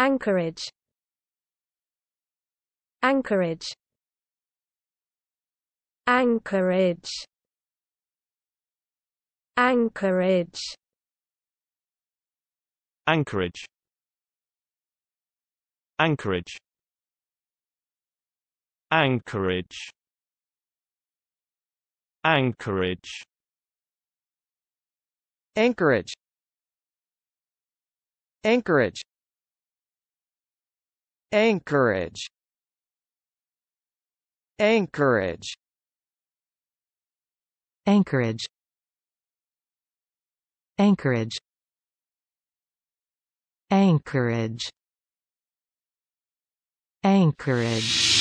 Anchorage Anchorage Anchorage Anchorage Anchorage Anchorage Anchorage Anchorage Anchorage Anchorage Anchorage Anchorage Anchorage Anchorage Anchorage Anchorage